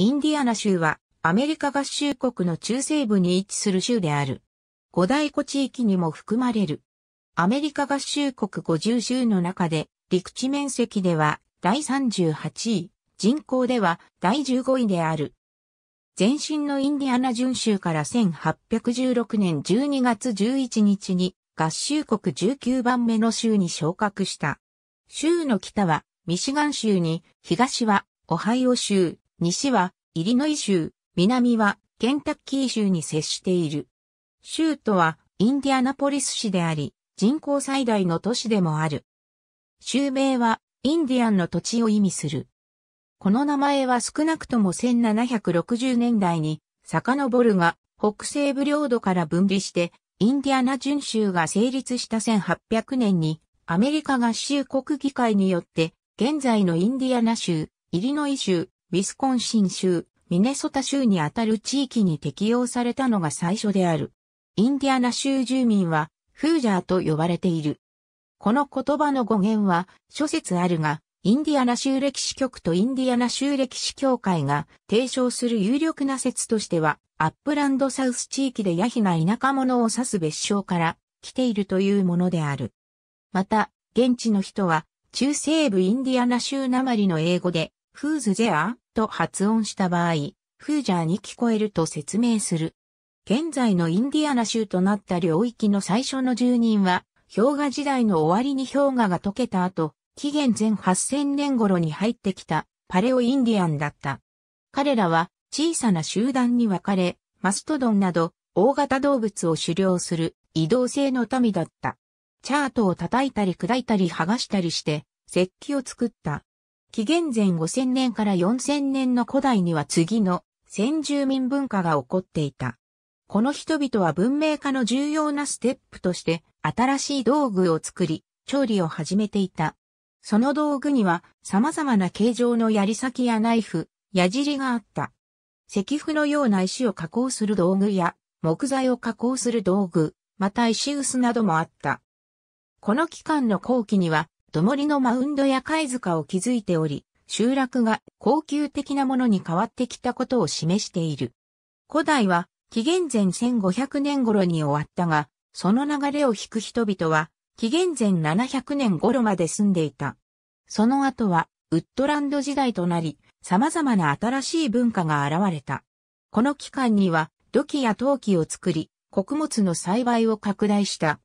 インディアナ州はアメリカ合衆国の中西部に位置する州である。五大湖地域にも含まれる。アメリカ合衆国50州の中で陸地面積では第38位、人口では第15位である。前身のインディアナ準州から1816年12月11日に合衆国19番目の州に昇格した。州の北はミシガン州に、東はオハイオ州、西はイリノイ州、南はケンタッキー州に接している。州都はインディアナポリス市であり、人口最大の都市でもある。州名はインディアンの土地を意味する。この名前は少なくとも1760年代に遡るが、北西部領土から分離して、インディアナ準州が成立した1800年に、アメリカ合衆国議会によって、現在のインディアナ州、イリノイ州、ウィスコンシン州、ミネソタ州にあたる地域に適用されたのが最初である。インディアナ州住民は、フージャーと呼ばれている。この言葉の語源は、諸説あるが、インディアナ州歴史局とインディアナ州歴史協会が提唱する有力な説としては、アップランドサウス地域でヤヒな田舎者を指す別称から来ているというものである。また、現地の人は、中西部インディアナ州なまりの英語で、フーズゼアと発音した場合、フージャーに聞こえると説明する。現在のインディアナ州となった領域の最初の住人は、氷河時代の終わりに氷河が溶けた後、紀元前8000年頃に入ってきたパレオインディアンだった。彼らは小さな集団に分かれ、マストドンなど大型動物を狩猟する移動性の民だった。チャートを叩いたり砕いたり剥がしたりして、石器を作った。紀元前5000年から4000年の古代には次の先住民文化が起こっていた。この人々は文明化の重要なステップとして新しい道具を作り、調理を始めていた。その道具には様々な形状の槍先やナイフ、矢尻があった。石符のような石を加工する道具や木材を加工する道具、また石臼などもあった。この期間の後期には土盛のマウンドや貝塚を築いており、集落が高級的なものに変わってきたことを示している。古代は紀元前1500年頃に終わったが、その流れを引く人々は紀元前700年頃まで住んでいた。その後はウッドランド時代となり、様々な新しい文化が現れた。この期間には土器や陶器を作り、穀物の栽培を拡大した。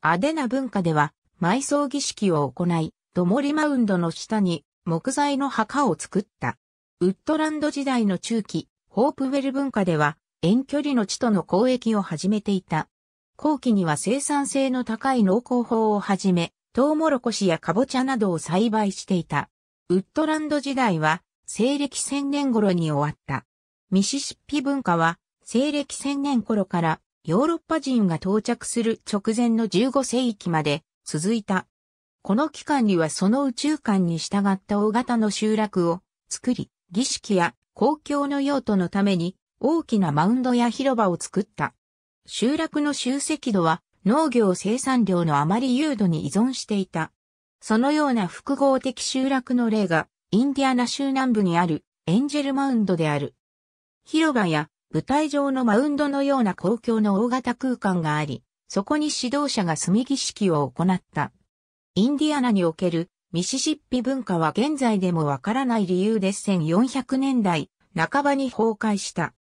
アデナ文化では埋葬儀式を行い、どもりマウンドの下に木材の墓を作った。ウッドランド時代の中期、ホープウェル文化では遠距離の地との交易を始めていた。後期には生産性の高い農耕法をはじめ、トウモロコシやカボチャなどを栽培していた。ウッドランド時代は西暦1000年頃に終わった。ミシシッピ文化は西暦1000年頃からヨーロッパ人が到着する直前の15世紀まで続いた。この期間にはその宇宙観に従った大型の集落を作り、儀式や公共の用途のために大きなマウンドや広場を作った。集落の集積度は農業生産量のあまり誘度に依存していた。そのような複合的集落の例が、インディアナ州南部にあるエンジェルマウンドである。広場や舞台上のマウンドのような公共の大型空間があり、そこに指導者が炭儀式を行った。インディアナにおけるミシシッピ文化は現在でもわからない理由で1400年代半ばに崩壊した。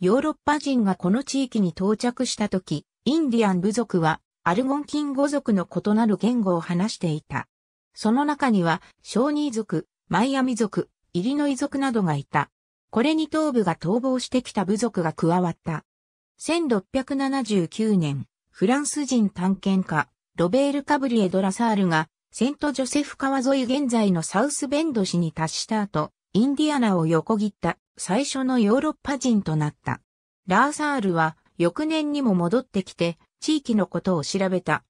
ヨーロッパ人がこの地域に到着した時、インディアン部族はアルゴンキン語族の異なる言語を話していた。その中には、小ョ族、マイアミ族、イリノイ族などがいた。これに東部が逃亡してきた部族が加わった。1679年、フランス人探検家、ロベール・カブリエ・ドラサールが、セント・ジョセフ川沿い現在のサウスベンド市に達した後、インディアナを横切った最初のヨーロッパ人となった。ラーサールは翌年にも戻ってきて地域のことを調べた。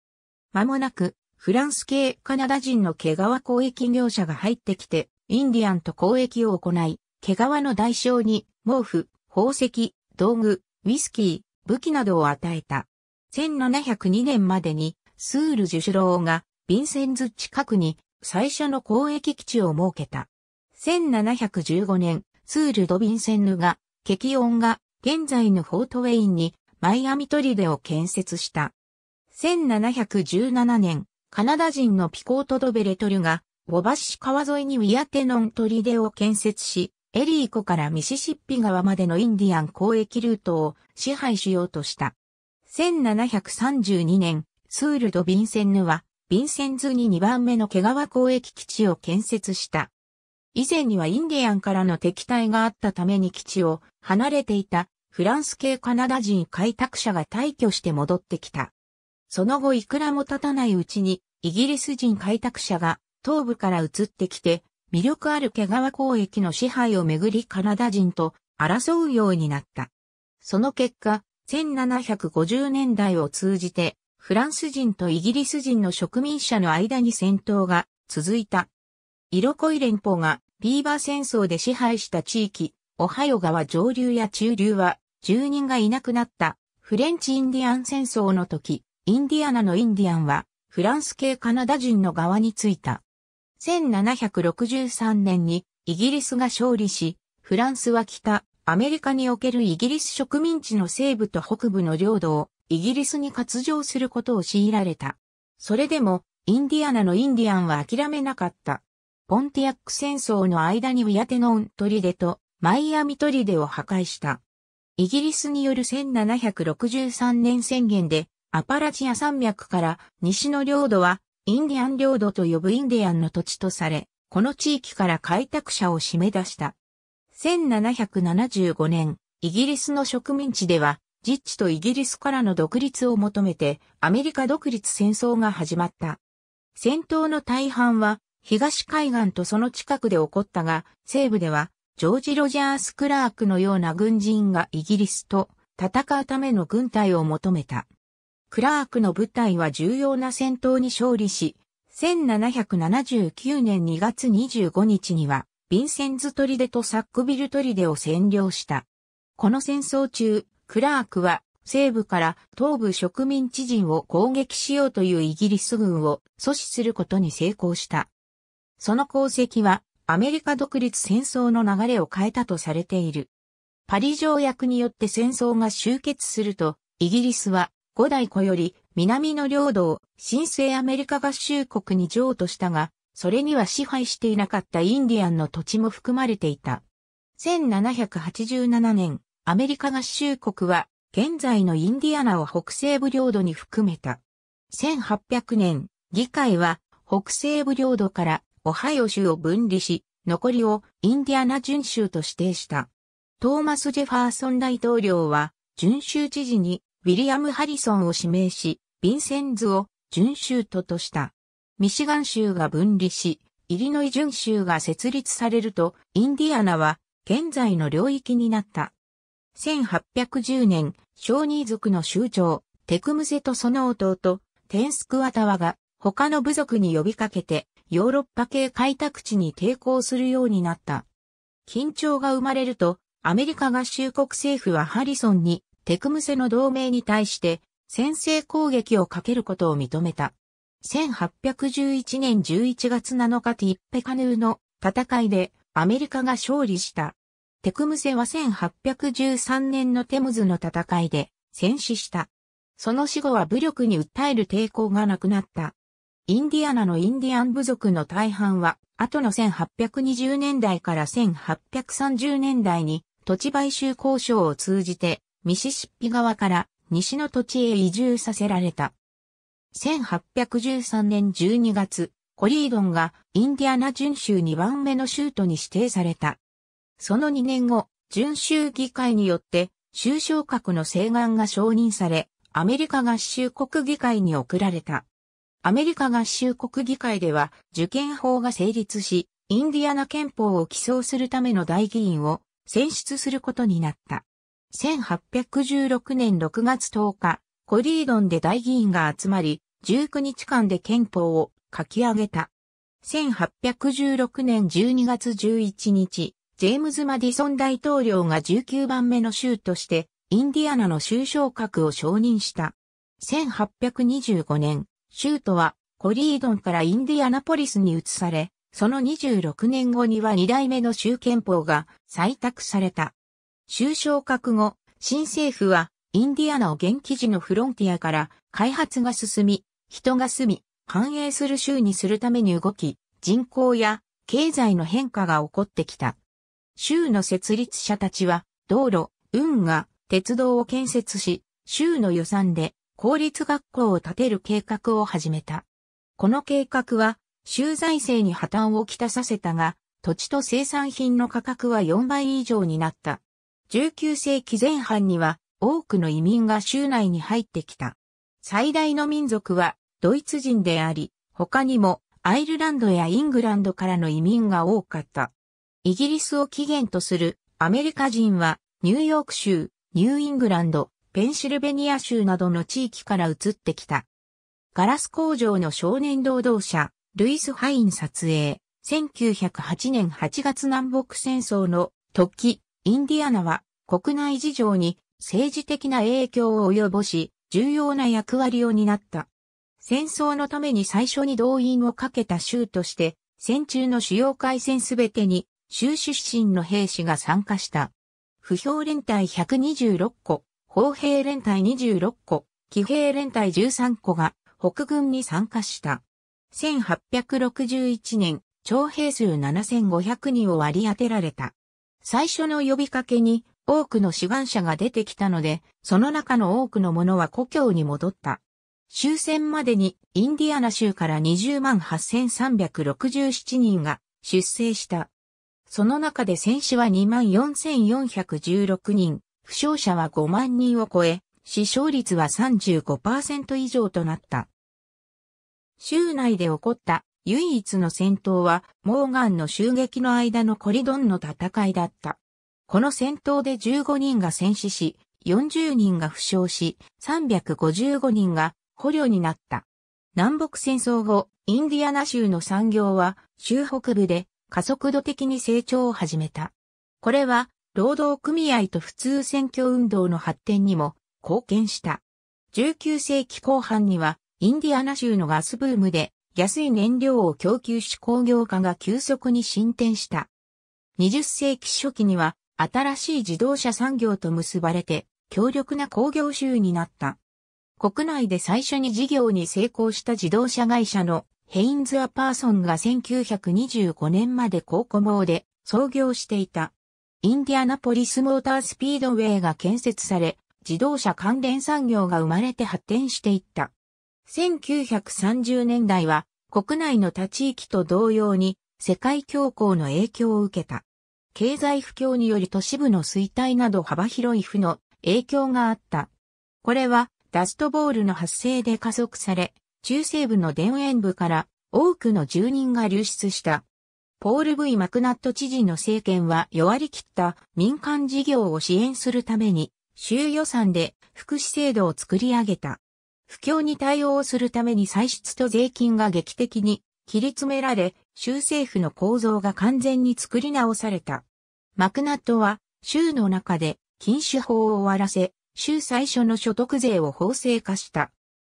間もなくフランス系カナダ人の毛皮交易業者が入ってきてインディアンと交易を行い、毛皮の代償に毛布、宝石、道具、ウィスキー、武器などを与えた。1702年までにスール・ジュシュローがヴィンセンズ近くに最初の交易基地を設けた。1715年、スール・ド・ヴィンセンヌが、ケキオンが現在のフォートウェインにマイアミトリデを建設した。1717年、カナダ人のピコート・ド・ベレトルが、ボバッシュ川沿いにウィアテノントリデを建設し、エリー湖からミシシッピ川までのインディアン交易ルートを支配しようとした。1732年、スールド・ヴィンセンヌは、ヴィンセンズに2番目の毛皮交易基地を建設した。以前にはインディアンからの敵対があったために基地を離れていたフランス系カナダ人開拓者が退去して戻ってきた。その後いくらも経たないうちにイギリス人開拓者が東部から移ってきて魅力ある毛皮交易の支配をめぐりカナダ人と争うようになった。その結果、1750年代を通じて、フランス人とイギリス人の植民者の間に戦闘が続いた。イロコイ連邦がビーバー戦争で支配した地域、オハヨ川上流や中流は、住人がいなくなったフレンチインディアン戦争の時、インディアナのインディアンは、フランス系カナダ人の側についた。1763年にイギリスが勝利し、フランスは北アメリカにおけるイギリス植民地の西部と北部の領土をイギリスに割譲することを強いられた。それでも、インディアナのインディアンは諦めなかった。ポンティアック戦争の間にウヤテノントリデとマイアミトリデを破壊した。イギリスによる1763年宣言で、アパラチア山脈から西の領土はインディアン領土と呼ぶインディアンの土地とされ、この地域から開拓者を締め出した。1775年、イギリスの植民地では、実地とイギリスからの独立を求めて、アメリカ独立戦争が始まった。戦闘の大半は、東海岸とその近くで起こったが、西部では、ジョージ・ロジャース・クラークのような軍人がイギリスと戦うための軍隊を求めた。クラークの部隊は重要な戦闘に勝利し、1779年2月25日にはヴィンセンズ砦とサックビル砦を占領した。この戦争中、クラークは西部から東部植民地人を攻撃しようというイギリス軍を阻止することに成功した。その功績はアメリカ独立戦争の流れを変えたとされている。パリ条約によって戦争が終結すると、イギリスは五大子より南の領土を新生アメリカ合衆国に譲渡したが、それには支配していなかったインディアンの土地も含まれていた。1787年、アメリカ合衆国は、現在のインディアナを北西部領土に含めた。1800年、議会は、北西部領土からオハイオ州を分離し、残りをインディアナ準州と指定した。トーマス・ジェファーソン大統領は、準州知事にウィリアム・ハリソンを指名し、ヴィンセンズを準州都とした。ミシガン州が分離し、イリノイ準州が設立されると、インディアナは現在の領域になった。1810年、小児族の州長、テクムセとその弟、テンスクワタワが他の部族に呼びかけてヨーロッパ系開拓地に抵抗するようになった。緊張が生まれるとアメリカ合衆国政府はハリソンにテクムセの同盟に対して先制攻撃をかけることを認めた。1811年11月7日ティッペカヌーの戦いでアメリカが勝利した。テクムセは1813年のテムズの戦いで戦死した。その死後は武力に訴える抵抗がなくなった。インディアナのインディアン部族の大半は、後の1820年代から1830年代に土地買収交渉を通じてミシシッピ側から西の土地へ移住させられた。1813年12月、コリードンがインディアナ準州2番目の州都に指定された。その2年後、準州議会によって州昇格の請願が承認され、アメリカ合衆国議会に送られた。アメリカ合衆国議会では受験法が成立し、インディアナ憲法を起草するための大議員を選出することになった。1816年6月10日、コリードンで大議員が集まり、19日間で憲法を書き上げた。1816年12月11日、ジェームズ・マディソン大統領が19番目の州として、インディアナの州昇格を承認した。1825年、州都はコリードンからインディアナポリスに移され、その26年後には2代目の州憲法が採択された。州昇格後、新政府はインディアナを現記事のフロンティアから開発が進み、人が住み、繁栄する州にするために動き、人口や経済の変化が起こってきた。州の設立者たちは、道路、運河、鉄道を建設し、州の予算で公立学校を建てる計画を始めた。この計画は、州財政に破綻をきたさせたが、土地と生産品の価格は4倍以上になった。19世紀前半には多くの移民が州内に入ってきた。最大の民族はドイツ人であり、他にもアイルランドやイングランドからの移民が多かった。イギリスを起源とするアメリカ人はニューヨーク州、ニューイングランド、ペンシルベニア州などの地域から移ってきた。ガラス工場の少年労働者、ルイス・ハイン撮影、1908年8月南北戦争の時、インディアナは国内事情に政治的な影響を及ぼし、重要な役割を担った。戦争のために最初に動員をかけた州として、戦中の主要海戦すべてに州出身の兵士が参加した。不評連隊126個、砲兵連隊26個、騎兵連隊13個が北軍に参加した。1861年、徴兵数7500人を割り当てられた。最初の呼びかけに多くの志願者が出てきたので、その中の多くの者は故郷に戻った。終戦までにインディアナ州から20万8367人が出生した。その中で戦死は2万4416人、負傷者は5万人を超え、死傷率は35%以上となった。州内で起こった唯一の戦闘はモーガンの襲撃の間のコリドンの戦いだった。この戦闘で15人が戦死し、40人が負傷し、355人が捕虜になった。南北戦争後、インディアナ州の産業は、州北部で加速度的に成長を始めた。これは、労働組合と普通選挙運動の発展にも貢献した。19世紀後半には、インディアナ州のガスブームで、安い燃料を供給し工業化が急速に進展した。20世紀初期には、新しい自動車産業と結ばれて、強力な工業集になった。国内で最初に事業に成功した自動車会社のヘインズ・アパーソンが1925年まで高校網で創業していた。インディアナポリスモータースピードウェイが建設され、自動車関連産業が生まれて発展していった。1930年代は国内の他地域と同様に世界恐慌の影響を受けた。経済不況により都市部の衰退など幅広い負の影響があった。これはダストボールの発生で加速され、中西部の田園部から多くの住人が流出した。ポール・ V・ マクナット知事の政権は弱り切った民間事業を支援するために、州予算で福祉制度を作り上げた。不況に対応するために歳出と税金が劇的に切り詰められ、州政府の構造が完全に作り直された。マクナットは、州の中で禁酒法を終わらせ、州最初の所得税を法制化した。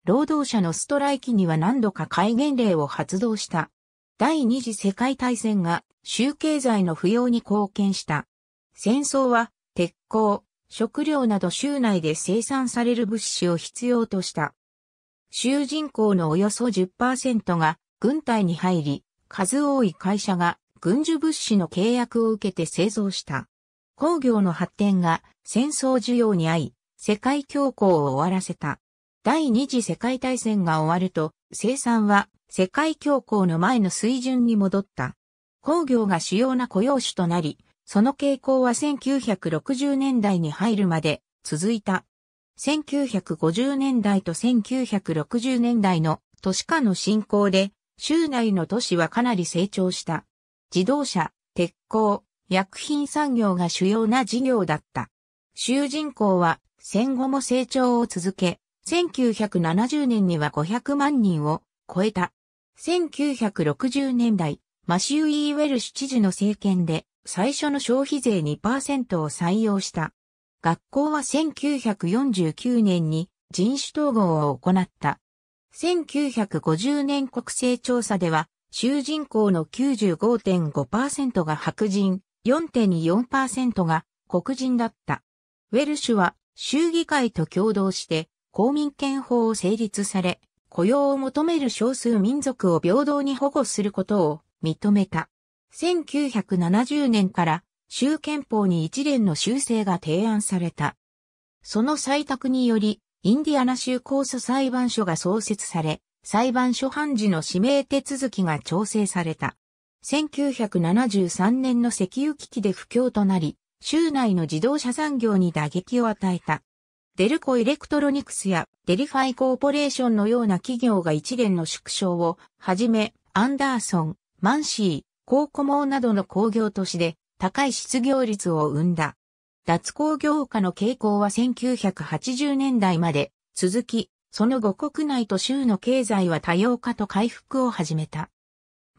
労働者のストライキには何度か戒厳令を発動した。第二次世界大戦が州経済の不要に貢献した。戦争は鉄鋼、食料など州内で生産される物資を必要とした。州人口のおよそ10%が軍隊に入り、数多い会社が軍需物資の契約を受けて製造した。工業の発展が戦争需要に合い、世界恐慌を終わらせた。第二次世界大戦が終わると、生産は世界恐慌の前の水準に戻った。工業が主要な雇用種となり、その傾向は1960年代に入るまで続いた。1950年代と1960年代の都市化の進行で州内の都市はかなり成長した。自動車、鉄鋼、薬品産業が主要な事業だった。州人口は戦後も成長を続け、1970年には500万人を超えた。1960年代、マシュー・イー・ウェルシュ知事の政権で最初の消費税2%を採用した。学校は1949年に人種統合を行った。1950年国勢調査では、州人口の95.5%が白人、4.24%が黒人だった。ウェルシュは州議会と共同して公民権法を成立され、雇用を求める少数民族を平等に保護することを認めた。1970年から州憲法に一連の修正が提案された。その採択により、インディアナ州控訴裁判所が創設され、裁判所判事の指名手続きが調整された。1973年の石油危機で不況となり、州内の自動車産業に打撃を与えた。デルコエレクトロニクスやデリファイコーポレーションのような企業が一連の縮小をはじめ、アンダーソン、マンシー、コーコモーなどの工業都市で高い失業率を生んだ。脱工業化の傾向は1980年代まで続き、その後国内と州の経済は多様化と回復を始めた。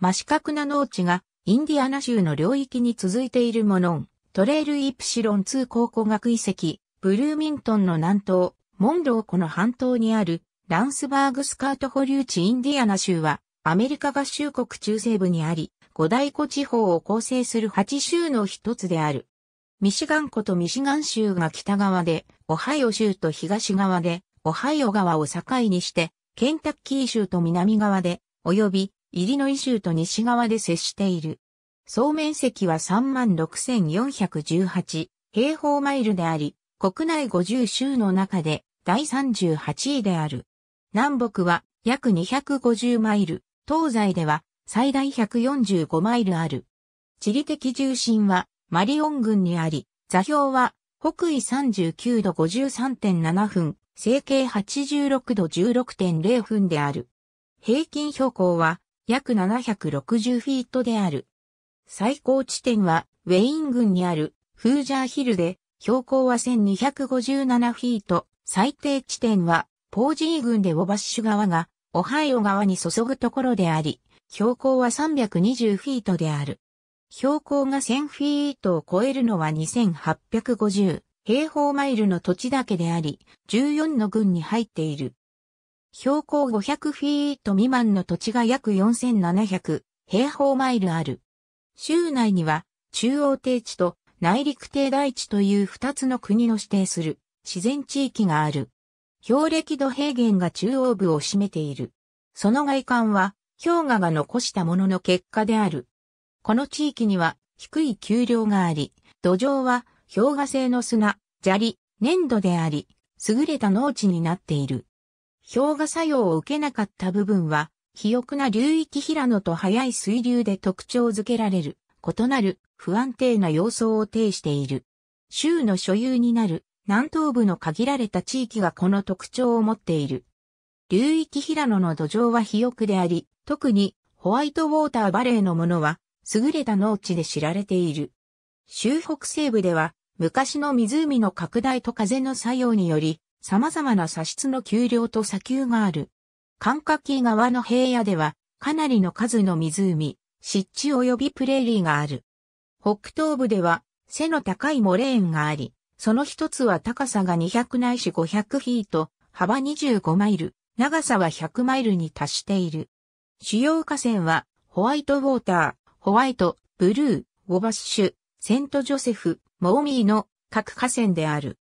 真四角な農地がインディアナ州の領域に続いているもの、トレールイプシロン2考古学遺跡、ブルーミントンの南東、モンロー湖の半島にあるランスバーグスカート保留地インディアナ州はアメリカ合衆国中西部にあり、五大湖地方を構成する8州の一つである。ミシガン湖とミシガン州が北側で、オハイオ州と東側で、オハイオ川を境にして、ケンタッキー州と南側で、及び、イリノイ州と西側で接している。総面積は36,418平方マイルであり、国内50州の中で第38位である。南北は約250マイル、東西では最大145マイルある。地理的重心はマリオン郡にあり、座標は北緯39度53.7分、整形86度16.0分である。平均標高は約760フィートである。最高地点はウェイン郡にあるフージャーヒルで標高は1257フィート、最低地点はポージー郡でオバッシュ川がオハイオ川に注ぐところであり、標高は320フィートである。標高が1000フィートを超えるのは2850平方マイルの土地だけであり、14の群に入っている。標高500フィート未満の土地が約4700平方マイルある。州内には中央低地と内陸低大地という二つの国の指定する自然地域がある。氷歴土平原が中央部を占めている。その外観は氷河が残したものの結果である。この地域には低い丘陵があり、土壌は氷河性の砂、砂利、粘土であり、優れた農地になっている。氷河作用を受けなかった部分は、肥沃な流域平野と速い水流で特徴づけられる、異なる不安定な様相を呈している。州の所有になる南東部の限られた地域がこの特徴を持っている。流域平野の土壌は肥沃であり、特にホワイトウォーターバレーのものは優れた農地で知られている。州北西部では、昔の湖の拡大と風の作用により、様々な砂質の丘陵と砂丘がある。寒河カ側の平野では、かなりの数の湖、湿地及びプレーリーがある。北東部では、背の高いモレーンがあり、その一つは高さが200ないし500フィート、幅25マイル、長さは100マイルに達している。主要河川は、ホワイトウォーター、ホワイト、ブルー、ウォバッシュ、セントジョセフ、モーミーの各河川である。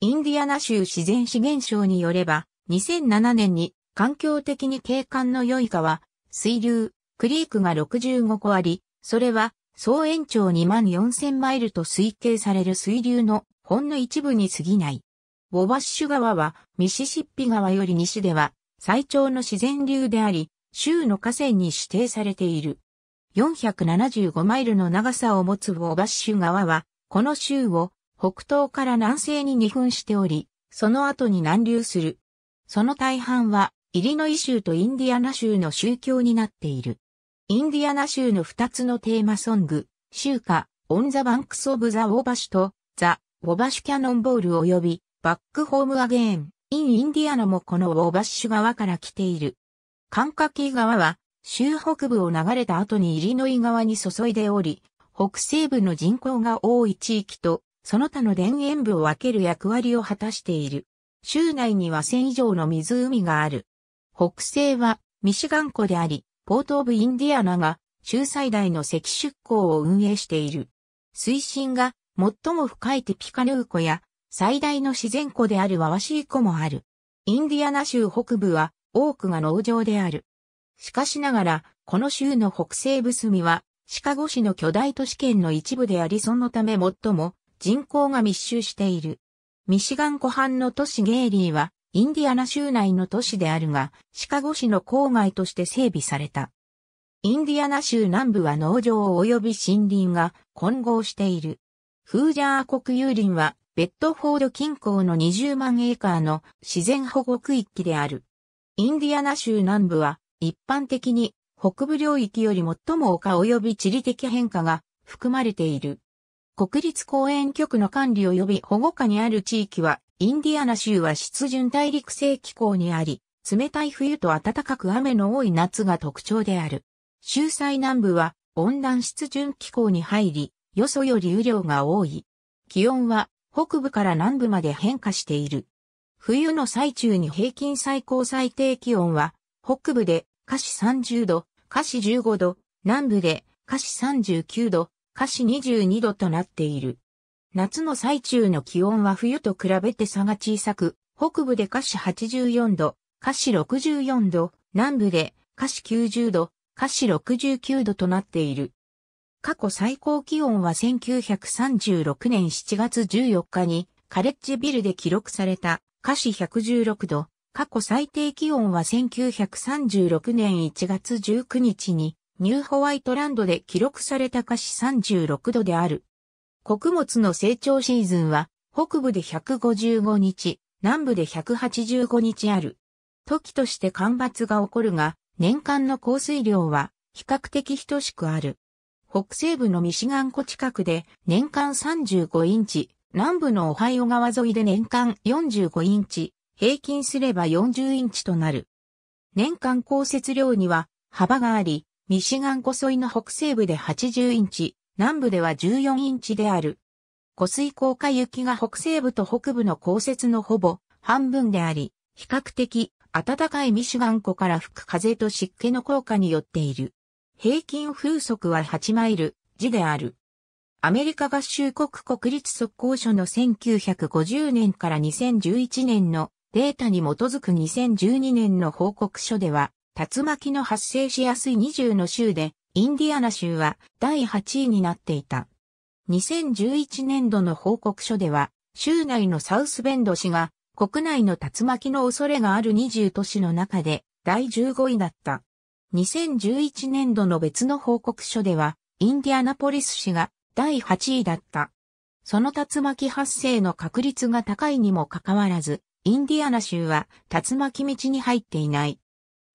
インディアナ州自然資源省によれば、2007年に環境的に景観の良い川、水流、クリークが65個あり、それは総延長2万4000マイルと推計される水流のほんの一部に過ぎない。ウォバッシュ川はミシシッピ川より西では最長の自然流であり、州の河川に指定されている。475マイルの長さを持つウォバッシュ川は、この州を北東から南西に二分しており、その後に南流する。その大半は、イリノイ州とインディアナ州の宗教になっている。インディアナ州の二つのテーマソング、州歌、オンザバンクスオブザ・ウォバッシュと、ザ・ウォバッシュキャノンボール及び、バックホームアゲーン、イン・インディアナもこのウォバッシュ川から来ている。カンカキー川は、州北部を流れた後にイリノイ側に注いでおり、北西部の人口が多い地域と、その他の田園部を分ける役割を果たしている。州内には1000以上の湖がある。北西はミシガン湖であり、ポートオブインディアナが州最大の赤出港を運営している。水深が最も深いテピカヌー湖や最大の自然湖であるワワシー湖もある。インディアナ州北部は多くが農場である。しかしながら、この州の北西部隅は、シカゴ市の巨大都市圏の一部でありそのため最も人口が密集している。ミシガン湖畔の都市ゲーリーは、インディアナ州内の都市であるが、シカゴ市の郊外として整備された。インディアナ州南部は農場及び森林が混合している。フージャー国有林は、ベッドフォード近郊の20万エーカーの自然保護区域である。インディアナ州南部は一般的に北部領域より最も丘及び地理的変化が含まれている。国立公園局の管理及び保護下にある地域は、インディアナ州は湿潤大陸性気候にあり、冷たい冬と暖かく雨の多い夏が特徴である。州西南部は温暖湿潤気候に入り、よそより雨量が多い。気温は北部から南部まで変化している。冬の最中に平均最高最低気温は北部で華氏30度、華氏15度、南部で華氏39度、華氏22度となっている。夏の最中の気温は冬と比べて差が小さく、北部で華氏84度、華氏64度、南部で華氏90度、華氏69度となっている。過去最高気温は1936年7月14日にカレッジビルで記録された華氏116度、過去最低気温は1936年1月19日にニューホワイトランドで記録された華氏36度である。穀物の成長シーズンは北部で155日、南部で185日ある。時として干ばつが起こるが、年間の降水量は比較的等しくある。北西部のミシガン湖近くで年間35インチ、南部のオハイオ川沿いで年間45インチ、平均すれば40インチとなる。年間降雪量には幅があり、ミシガン湖沿いの北西部で80インチ、南部では14インチである。湖水効果雪が北西部と北部の降雪のほぼ半分であり、比較的暖かいミシガン湖から吹く風と湿気の効果によっている。平均風速は8マイル時である。アメリカ合衆国国立速攻所の1950年から2011年のデータに基づく2012年の報告書では、竜巻の発生しやすい20の州で、インディアナ州は第8位になっていた。2011年度の報告書では、州内のサウスベンド市が国内の竜巻の恐れがある20都市の中で第15位だった。2011年度の別の報告書では、インディアナポリス市が第8位だった。その竜巻発生の確率が高いにもかかわらず、インディアナ州は竜巻道に入っていない。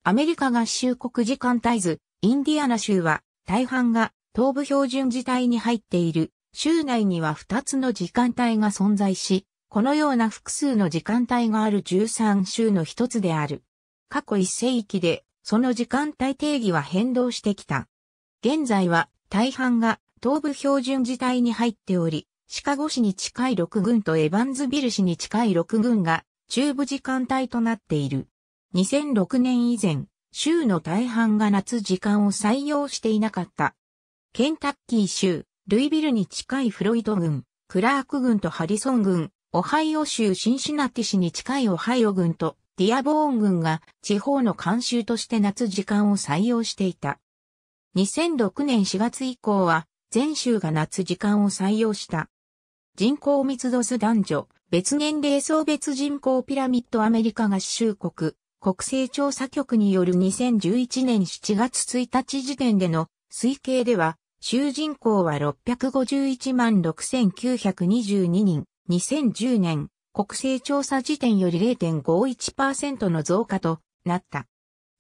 アメリカ合衆国時間帯図、インディアナ州は大半が東部標準時帯に入っている。州内には2つの時間帯が存在し、このような複数の時間帯がある13州の一つである。過去一世紀で、その時間帯定義は変動してきた。現在は大半が東部標準時帯に入っており、シカゴ市に近い6軍とエバンズビル市に近い6軍が中部時間帯となっている。2006年以前、州の大半が夏時間を採用していなかった。ケンタッキー州、ルイビルに近いフロイド郡、クラーク郡とハリソン郡、オハイオ州シンシナティ市に近いオハイオ郡とディアボーン郡が地方の監修として夏時間を採用していた。2006年4月以降は全州が夏時間を採用した。人口密度図男女別年齢層別人口ピラミッドアメリカ合衆国国勢調査局による2011年7月1日時点での推計では、州人口は651万6922人、2010年国勢調査時点より0.51%の増加となった。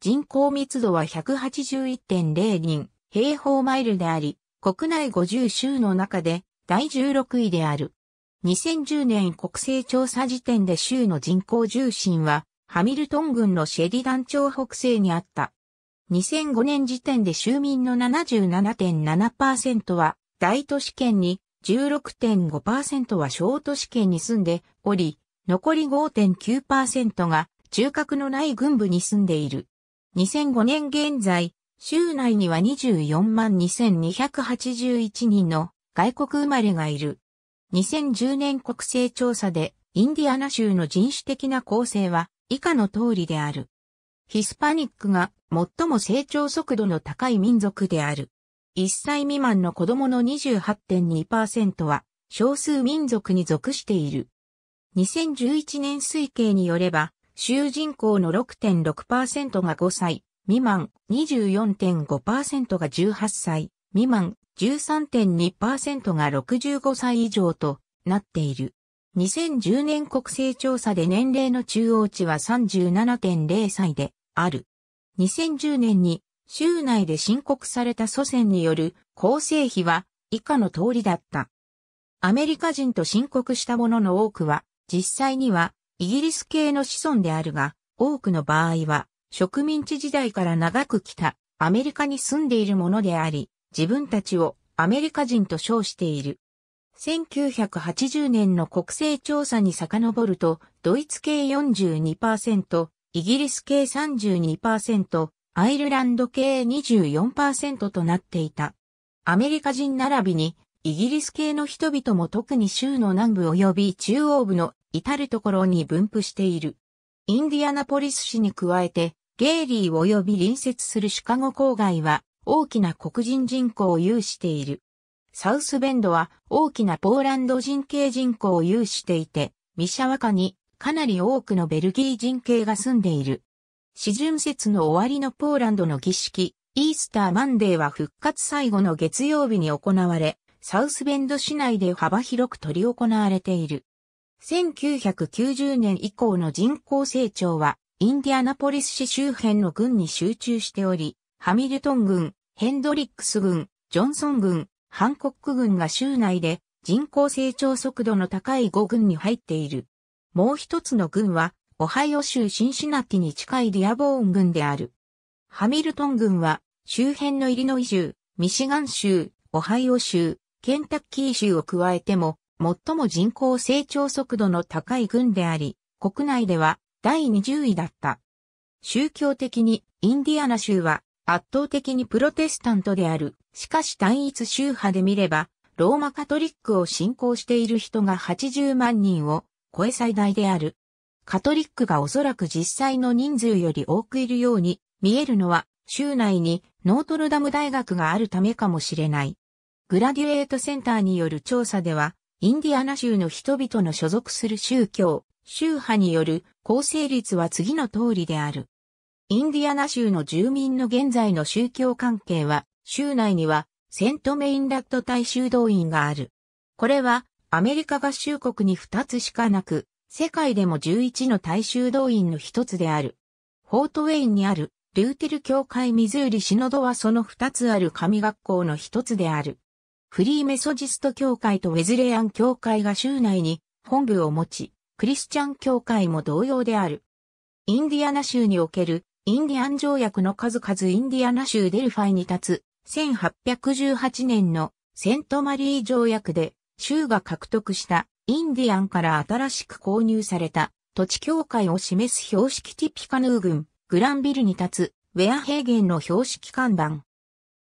人口密度は181.0人平方マイルであり、国内50州の中で第16位である。2010年国勢調査時点で州の人口重心は、ハミルトン郡のシェリダン町北西にあった。2005年時点で州民の77.7%は大都市圏に、16.5%は小都市圏に住んでおり、残り5.9%が中核のない軍部に住んでいる。2005年現在、州内には24万2281人の外国生まれがいる。2010年国勢調査で、インディアナ州の人種的な構成は以下の通りである。ヒスパニックが最も成長速度の高い民族である。1歳未満の子供の28.2%は少数民族に属している。2011年推計によれば、州人口の6.6%が5歳、未満24.5%が18歳、未満13.2%が65歳以上となっている。2010年国勢調査で年齢の中央値は37.0歳である。2010年に州内で申告された祖先による構成比は以下の通りだった。アメリカ人と申告したものの多くは実際にはイギリス系の子孫であるが、多くの場合は植民地時代から長く来たアメリカに住んでいるものであり、自分たちをアメリカ人と称している。1980年の国勢調査に遡ると、ドイツ系42%、イギリス系32%、アイルランド系24%となっていた。アメリカ人並びに、イギリス系の人々も特に州の南部及び中央部の至るところに分布している。インディアナポリス市に加えて、ゲーリー及び隣接するシカゴ郊外は大きな黒人人口を有している。サウスベンドは大きなポーランド人系人口を有していて、ミシャワカにかなり多くのベルギー人系が住んでいる。四旬節の終わりのポーランドの儀式、イースターマンデーは復活最後の月曜日に行われ、サウスベンド市内で幅広く取り行われている。1990年以降の人口成長は、インディアナポリス市周辺の軍に集中しており、ハミルトン軍、ヘンドリックス軍、ジョンソン軍、ハンコック軍が州内で人口成長速度の高い5軍に入っている。もう一つの軍は、オハイオ州シンシナティに近いディアボーン軍である。ハミルトン軍は、周辺のイリノイ州、ミシガン州、オハイオ州、ケンタッキー州を加えても、最も人口成長速度の高い軍であり、国内では第20位だった。宗教的にインディアナ州は圧倒的にプロテスタントである。しかし単一宗派で見れば、ローマカトリックを信仰している人が80万人を超え最大である。カトリックがおそらく実際の人数より多くいるように見えるのは、州内にノートルダム大学があるためかもしれない。グラデュエートセンターによる調査では、インディアナ州の人々の所属する宗教、宗派による構成率は次の通りである。インディアナ州の住民の現在の宗教関係は、州内にはセントメインラット大修道院がある。これはアメリカ合衆国に2つしかなく、世界でも11の大修道院の一つである。フォートウェインにあるルーテル教会ミズーリシノドはその2つある神学校の一つである。フリーメソジスト教会とウェズレアン教会が州内に本部を持ち、クリスチャン教会も同様である。インディアナ州におけるインディアン条約の数々インディアナ州デルファイに立つ、1818年のセントマリー条約で、州が獲得したインディアンから新しく購入された土地境界を示す標識ティピカヌー郡、グランビルに立つ、ウェア平原の標識看板。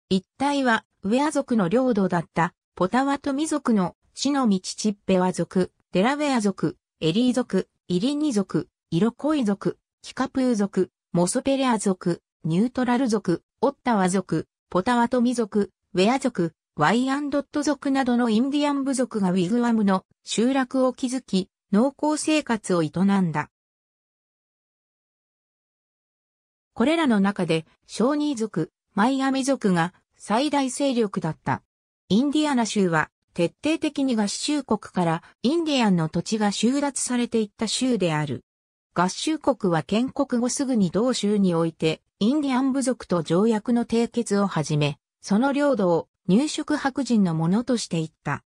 一帯は、ウェア族の領土だった、ポタワトミ族の、シノミチチッペワ族、デラウェア族、エリー族、イリニ族、イロコイ族、キカプー族、モソペレア族、ニュートラル族、オッタワ族、ポタワトミ族、ウェア族、ワイアンドット族などのインディアン部族がウィグワムの集落を築き、農耕生活を営んだ。これらの中で、小ニー族、マイアミ族が最大勢力だった。インディアナ州は、徹底的に合衆国からインディアンの土地が収奪されていった州である。合衆国は建国後すぐに同州において、インディアン部族と条約の締結をはじめ、その領土を入植白人のものとしていった。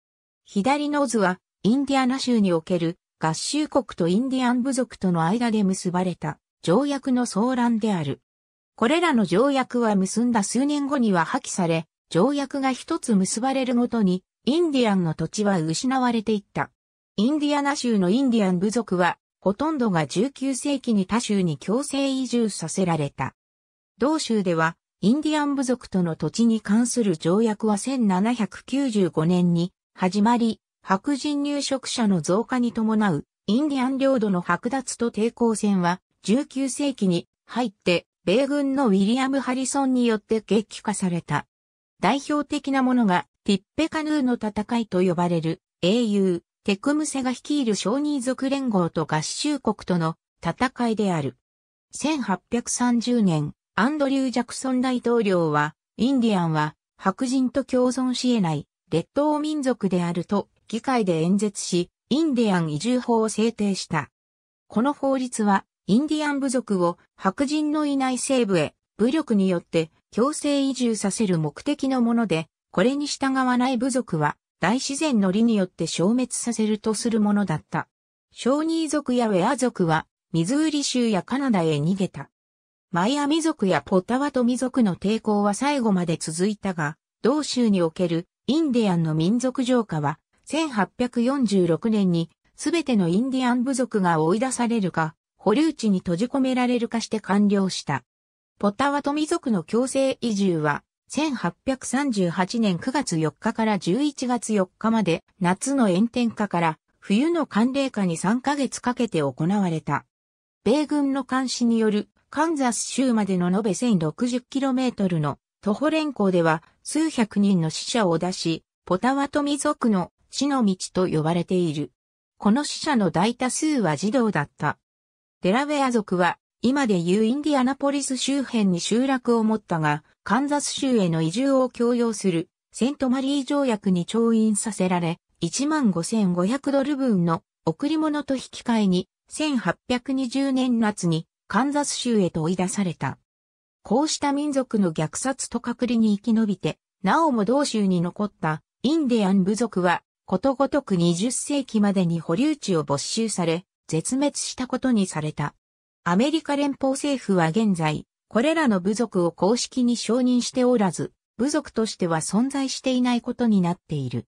左の図は、インディアナ州における合衆国とインディアン部族との間で結ばれた条約の騒乱である。これらの条約は結んだ数年後には破棄され、条約が一つ結ばれるごとに、インディアンの土地は失われていった。インディアナ州のインディアン部族は、ほとんどが19世紀に他州に強制移住させられた。同州では、インディアン部族との土地に関する条約は1795年に始まり、白人入植者の増加に伴うインディアン領土の剥奪と抵抗戦は19世紀に入って米軍のウィリアム・ハリソンによって激化された。代表的なものがティッペカヌーの戦いと呼ばれる英雄テクムセが率いる小人族連合と合衆国との戦いである。1830年、アンドリュー・ジャクソン大統領は、インディアンは白人と共存し得ない列島民族であると議会で演説し、インディアン移住法を制定した。この法律は、インディアン部族を白人のいない西部へ武力によって強制移住させる目的のもので、これに従わない部族は大自然の理によって消滅させるとするものだった。ショーニー族やウェア族は、ミズーリ州やカナダへ逃げた。マイアミ族やポタワトミ族の抵抗は最後まで続いたが、同州におけるインディアンの民族浄化は、1846年にすべてのインディアン部族が追い出されるか、保留地に閉じ込められるかして完了した。ポタワトミ族の強制移住は、1838年9月4日から11月4日まで夏の炎天下から冬の寒冷下に3ヶ月かけて行われた。米軍の監視によるカンザス州までの延べ 1060km の徒歩連行では数百人の死者を出し、ポタワトミ族の死の道と呼ばれている。この死者の大多数は児童だった。デラウェア族は今でいうインディアナポリス周辺に集落を持ったが、カンザス州への移住を強要するセントマリー条約に調印させられ、15,500ドル分の贈り物と引き換えに、1820年夏にカンザス州へと追い出された。こうした民族の虐殺と隔離に生き延びて、なおも同州に残ったインディアン部族は、ことごとく20世紀までに保留地を没収され、絶滅したことにされた。アメリカ連邦政府は現在、これらの部族を公式に承認しておらず、部族としては存在していないことになっている。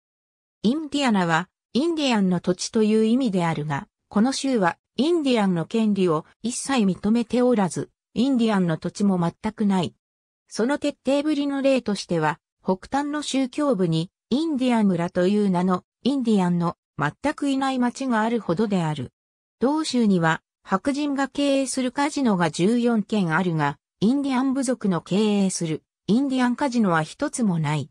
インディアナは、インディアンの土地という意味であるが、この州は、インディアンの権利を一切認めておらず、インディアンの土地も全くない。その徹底ぶりの例としては、北端の宗教部に、インディアン村という名の、インディアンの全くいない町があるほどである。同州には、白人が経営するカジノが14件あるが、インディアン部族の経営するインディアンカジノは一つもない。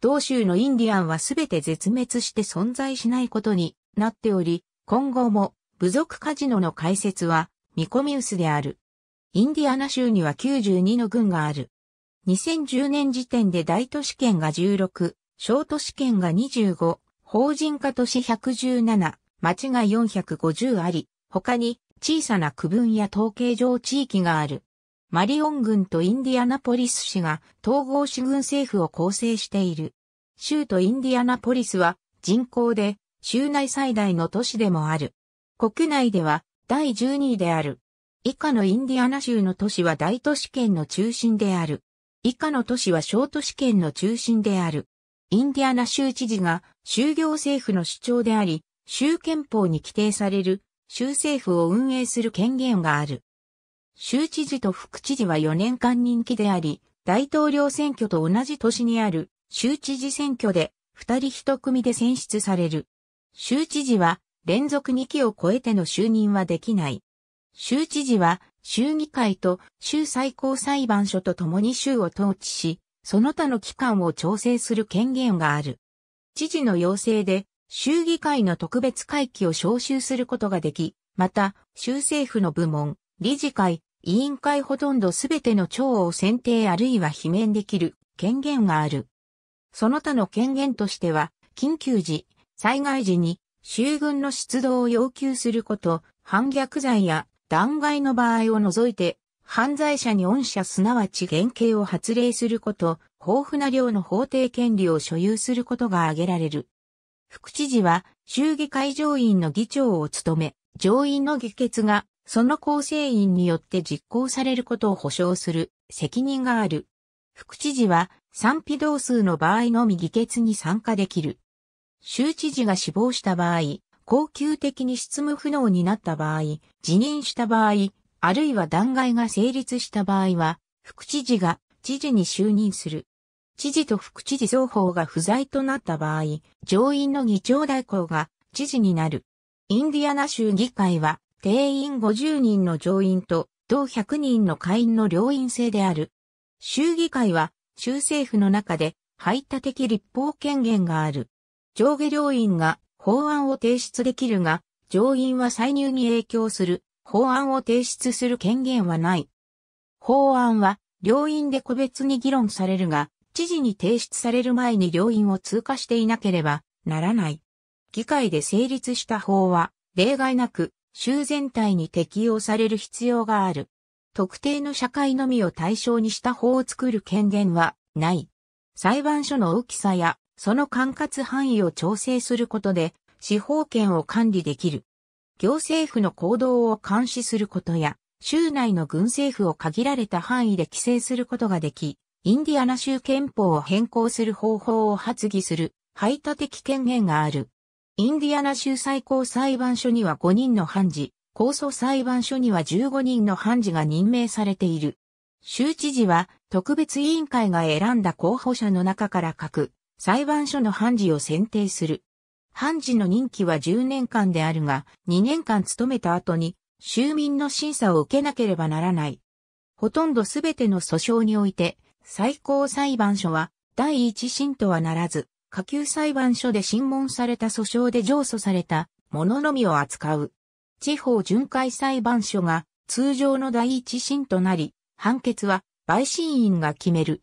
同州のインディアンはすべて絶滅して存在しないことになっており、今後も部族カジノの開設は見込み薄である。インディアナ州には92の郡がある。2010年時点で大都市圏が16、小都市圏が25、法人化都市117、町が450あり、他に小さな区分や統計上地域がある。マリオン郡とインディアナポリス市が統合市郡政府を構成している。州とインディアナポリスは人口で州内最大の都市でもある。国内では第12位である。以下のインディアナ州の都市は大都市圏の中心である。以下の都市は小都市圏の中心である。インディアナ州知事が州行政府の主張であり、州憲法に規定される州政府を運営する権限がある。州知事と副知事は4年間任期であり、大統領選挙と同じ年にある州知事選挙で2人1組で選出される。州知事は連続2期を超えての就任はできない。州知事は州議会と州最高裁判所と共に州を統治し、その他の機関を調整する権限がある。知事の要請で衆議会の特別会期を招集することができ、また、州政府の部門、理事会、委員会ほとんどすべての長を選定あるいは罷免できる権限がある。その他の権限としては、緊急時、災害時に、州軍の出動を要求すること、反逆罪や弾劾の場合を除いて、犯罪者に恩赦すなわち減刑を発令すること、豊富な量の法定権利を所有することが挙げられる。副知事は衆議会上院の議長を務め、上院の議決がその構成員によって実行されることを保証する責任がある。副知事は賛否同数の場合のみ議決に参加できる。州知事が死亡した場合、恒久的に執務不能になった場合、辞任した場合、あるいは弾劾が成立した場合は、副知事が知事に就任する。知事と副知事双方が不在となった場合、上院の議長代行が知事になる。インディアナ州議会は定員50人の上院と同100人の下院の両院制である。州議会は州政府の中で排他的立法権限がある。上下両院が法案を提出できるが、上院は歳入に影響する法案を提出する権限はない。法案は両院で個別に議論されるが、知事に提出される前に両院を通過していなければならない。議会で成立した法は、例外なく、州全体に適用される必要がある。特定の社会のみを対象にした法を作る権限はない。裁判所の大きさや、その管轄範囲を調整することで、司法権を管理できる。行政府の行動を監視することや、州内の軍政府を限られた範囲で規制することができ、インディアナ州憲法を変更する方法を発議する排他的権限がある。インディアナ州最高裁判所には5人の判事、控訴裁判所には15人の判事が任命されている。州知事は特別委員会が選んだ候補者の中から各裁判所の判事を選定する。判事の任期は10年間であるが、2年間務めた後に、州民の審査を受けなければならない。ほとんどすべての訴訟において、最高裁判所は、第一審とはならず、下級裁判所で審問された訴訟で上訴されたもののみを扱う。地方巡回裁判所が通常の第一審となり、判決は陪審員が決める。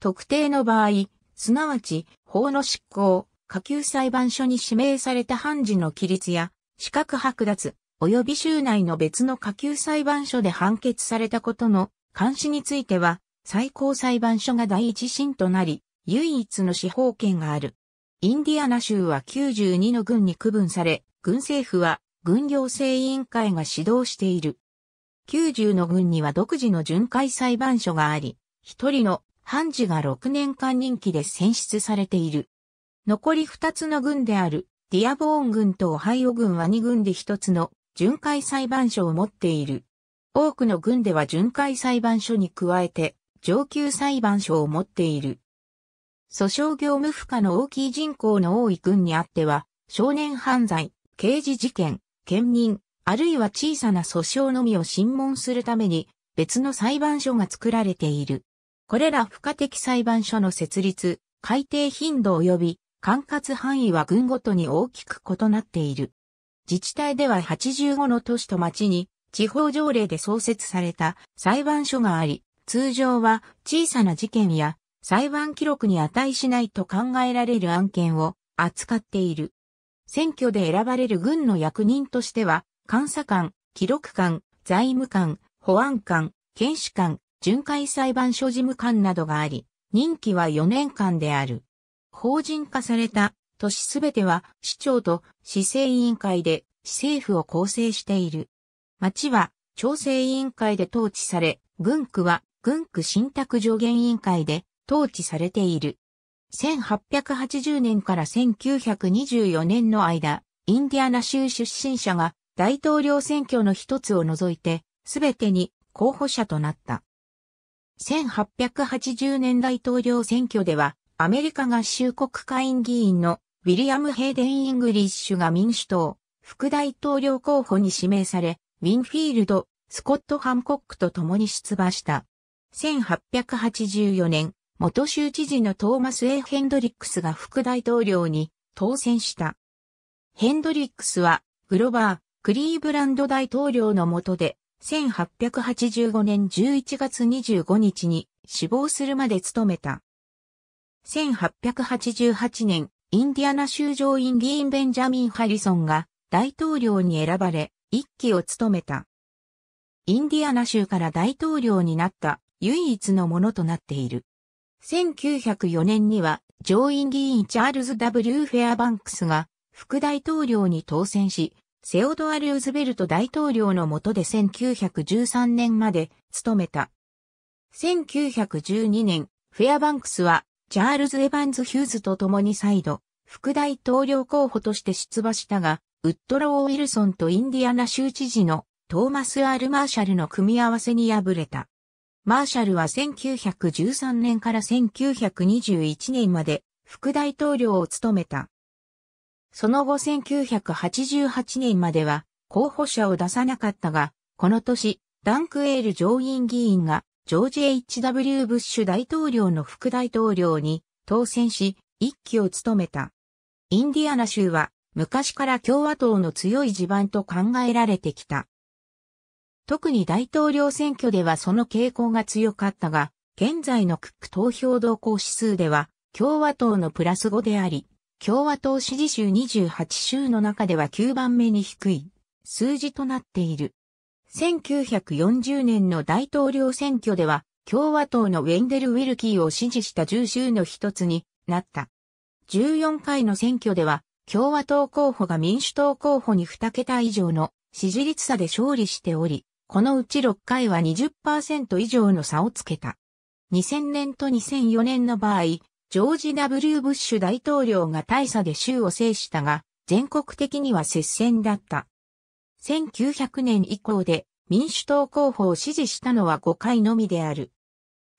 特定の場合、すなわち法の執行、下級裁判所に指名された判事の規律や資格剥奪、及び州内の別の下級裁判所で判決されたことの監視については、最高裁判所が第一審となり、唯一の司法権がある。インディアナ州は92の軍に区分され、軍政府は軍行政委員会が指導している。90の軍には独自の巡回裁判所があり、一人の判事が6年間任期で選出されている。残り2つの軍であるディアボーン軍とオハイオ軍は2軍で1つの巡回裁判所を持っている。多くの軍では巡回裁判所に加えて上級裁判所を持っている。訴訟業務負荷の大きい人口の多い郡にあっては、少年犯罪、刑事事件、兼任、あるいは小さな訴訟のみを審問するために、別の裁判所が作られている。これら付加的裁判所の設立、改定頻度及び管轄範囲は軍ごとに大きく異なっている。自治体では85の都市と町に地方条例で創設された裁判所があり、通常は小さな事件や裁判記録に値しないと考えられる案件を扱っている。選挙で選ばれる軍の役人としては、監査官、記録官、財務官、保安官、検視官、巡回裁判所事務官などがあり、任期は4年間である。法人化された都市すべては市長と市政委員会で市政府を構成している。町は調整委員会で統治され、軍区は軍区信託助言委員会で統治されている。1880年から1924年の間、インディアナ州出身者が大統領選挙の一つを除いて、すべてに候補者となった。1880年大統領選挙では、アメリカ合衆国会員議員のウィリアム・ヘイデン・イングリッシュが民主党、副大統領候補に指名され、ウィンフィールド、スコット・ハンコックと共に出馬した。1884年、元州知事のトーマス・エ A・ ヘンドリックスが副大統領に当選した。ヘンドリックスは、グロバー、クリーブランド大統領の下で、1885年11月25日に死亡するまで務めた。1888年、インディアナ州上院議員ベンジャミン・ハリソンが大統領に選ばれ、一期を務めた。インディアナ州から大統領になった唯一のものとなっている。1904年には上院議員チャールズ・ W・ フェアバンクスが副大統領に当選し、セオドア・ルーズベルト大統領の下で1913年まで務めた。1912年、フェアバンクスはチャールズ・エヴァンズ・ヒューズと共に再度、副大統領候補として出馬したが、ウッドロー・ウィルソンとインディアナ州知事のトーマス・アール・マーシャルの組み合わせに敗れた。マーシャルは1913年から1921年まで副大統領を務めた。その後1988年までは候補者を出さなかったが、この年、ダンクエール上院議員がジョージ・ H.W. ブッシュ大統領の副大統領に当選し、一期を務めた。インディアナ州は昔から共和党の強い地盤と考えられてきた。特に大統領選挙ではその傾向が強かったが、現在のクック投票動向指数では、共和党のプラス5であり、共和党支持州28州の中では9番目に低い数字となっている。1940年の大統領選挙では、共和党のウェンデル・ウィルキーを支持した10州の一つになった。14回の選挙では、共和党候補が民主党候補に2桁以上の支持率差で勝利しており、このうち6回は20%以上の差をつけた。2000年と2004年の場合、ジョージ・ W・ ブッシュ大統領が大差で州を制したが、全国的には接戦だった。1900年以降で民主党候補を支持したのは5回のみである。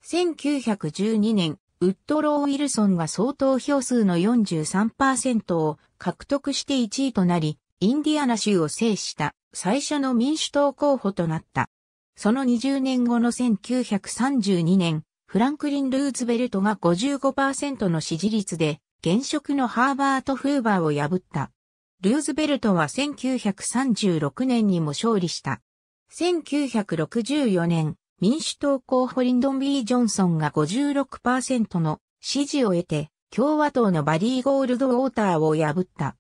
1912年、ウッドロー・ウィルソンが総投票数の43%を獲得して1位となり、インディアナ州を制した最初の民主党候補となった。その20年後の1932年、フランクリン・ルーズベルトが55%の支持率で、現職のハーバート・フーバーを破った。ルーズベルトは1936年にも勝利した。1964年、民主党候補リンドン・ビー・ジョンソンが56%の支持を得て、共和党のバリー・ゴールド・ウォーターを破った。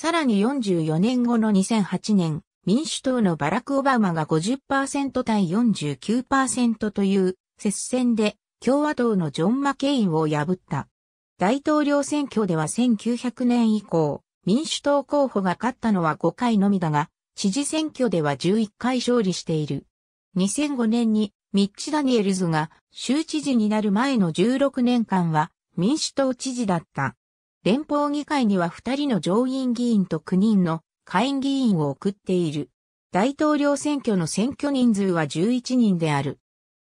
さらに44年後の2008年、民主党のバラク・オバマが50%対49%という接戦で共和党のジョン・マケインを破った。大統領選挙では1900年以降、民主党候補が勝ったのは5回のみだが、知事選挙では11回勝利している。2005年にミッチ・ダニエルズが州知事になる前の16年間は民主党知事だった。連邦議会には2人の上院議員と9人の下院議員を送っている。大統領選挙の選挙人数は11人である。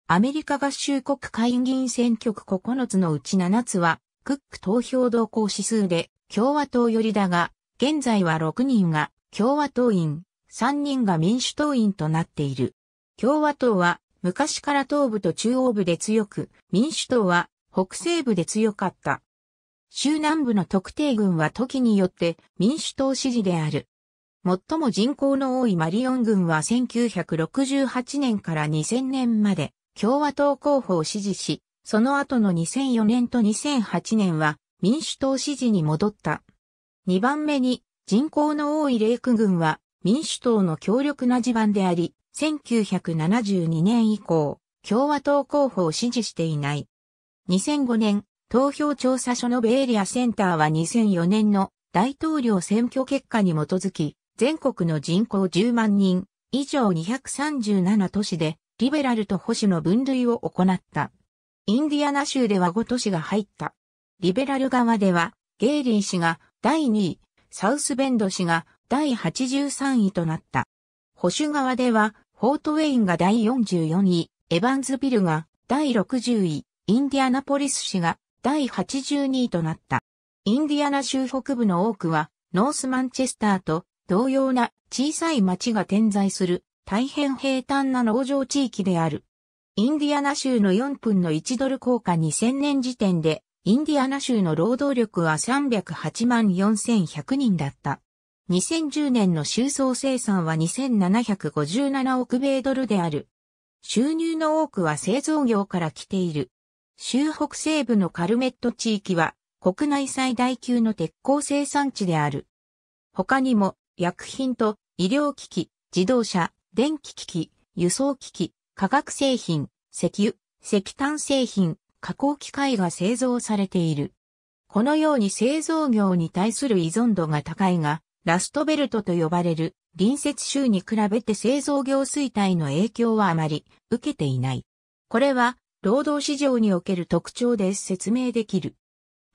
アメリカ合衆国会議員選挙区9つのうち7つは、クック投票動向指数で共和党寄りだが、現在は6人が共和党員、3人が民主党員となっている。共和党は昔から東部と中央部で強く、民主党は北西部で強かった。州南部の特定軍は時によって民主党支持である。最も人口の多いマリオン軍は1968年から2000年まで共和党候補を支持し、その後の2004年と2008年は民主党支持に戻った。2番目に人口の多いレイク軍は民主党の強力な地盤であり、1972年以降、共和党候補を支持していない。2005年、投票調査所のベエリアセンターは2004年の大統領選挙結果に基づき、全国の人口10万人以上237都市で、リベラルと保守の分類を行った。インディアナ州では5都市が入った。リベラル側では、ゲイリー氏が第2位、サウスベンド氏が第83位となった。保守側では、フォートウェインが第44位、エヴァンズビルが第60位、インディアナポリス氏が第82位となった。インディアナ州北部の多くは、ノースマンチェスターと同様な小さい町が点在する大変平坦な農場地域である。インディアナ州の4分の1ドル効果2000年時点で、インディアナ州の労働力は308万4100人だった。2010年の収総生産は2757億米ドルである。収入の多くは製造業から来ている。州北西部のカルメット地域は国内最大級の鉄鋼生産地である。他にも薬品と医療機器、自動車、電気機器、輸送機器、化学製品、石油、石炭製品、加工機械が製造されている。このように製造業に対する依存度が高いが、ラストベルトと呼ばれる隣接州に比べて製造業衰退の影響はあまり受けていない。これは労働市場における特徴で説明できる。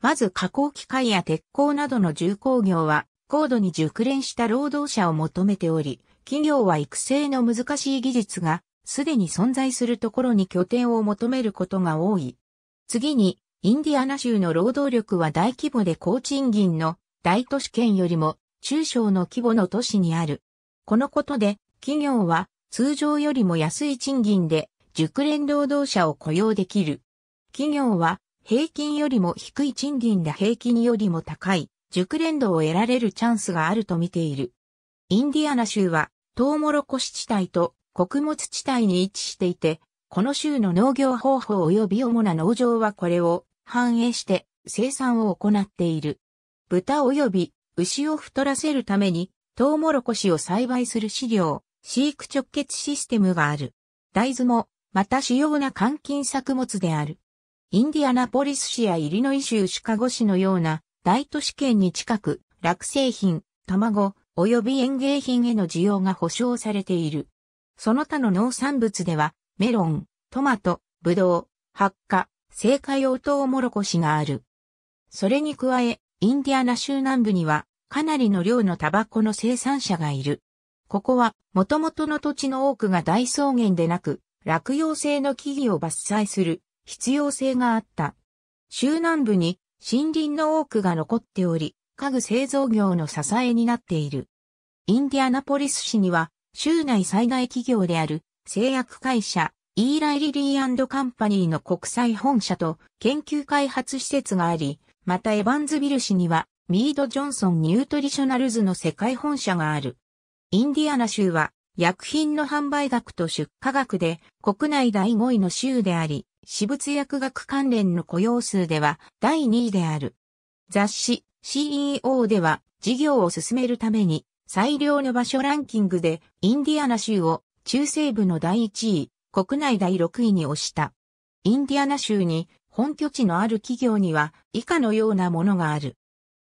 まず加工機械や鉄鋼などの重工業は高度に熟練した労働者を求めており、企業は育成の難しい技術がすでに存在するところに拠点を求めることが多い。次に、インディアナ州の労働力は大規模で高賃金の大都市圏よりも中小の規模の都市にある。このことで、企業は通常よりも安い賃金で熟練労働者を雇用できる。企業は平均よりも低い賃金で平均よりも高い熟練度を得られるチャンスがあると見ている。インディアナ州はトウモロコシ地帯と穀物地帯に位置していて、この州の農業方法及び主な農場はこれを反映して生産を行っている。豚及び牛を太らせるためにトウモロコシを栽培する飼料、飼育直結システムがある。大豆もまた主要な換金作物である。インディアナポリス市やイリノイ州シカゴ市のような大都市圏に近く、落成品、卵、及び園芸品への需要が保障されている。その他の農産物では、メロン、トマト、ブドウ、発火、生花用トウモロコシがある。それに加え、インディアナ州南部には、かなりの量のタバコの生産者がいる。ここは、もともとの土地の多くが大草原でなく、落葉性の木々を伐採する必要性があった。州南部に森林の多くが残っており、家具製造業の支えになっている。インディアナポリス市には、州内最大企業である製薬会社、イーライ・リリーカンパニーの国際本社と研究開発施設があり、またエバンズビル市にはミード・ジョンソン・ニュートリショナルズの世界本社がある。インディアナ州は薬品の販売額と出荷額で国内第5位の州であり、私物薬学関連の雇用数では第2位である。雑誌 CEO では事業を進めるために最良の場所ランキングでインディアナ州を中西部の第1位、国内第6位に推した。インディアナ州に本拠地のある企業には以下のようなものがある。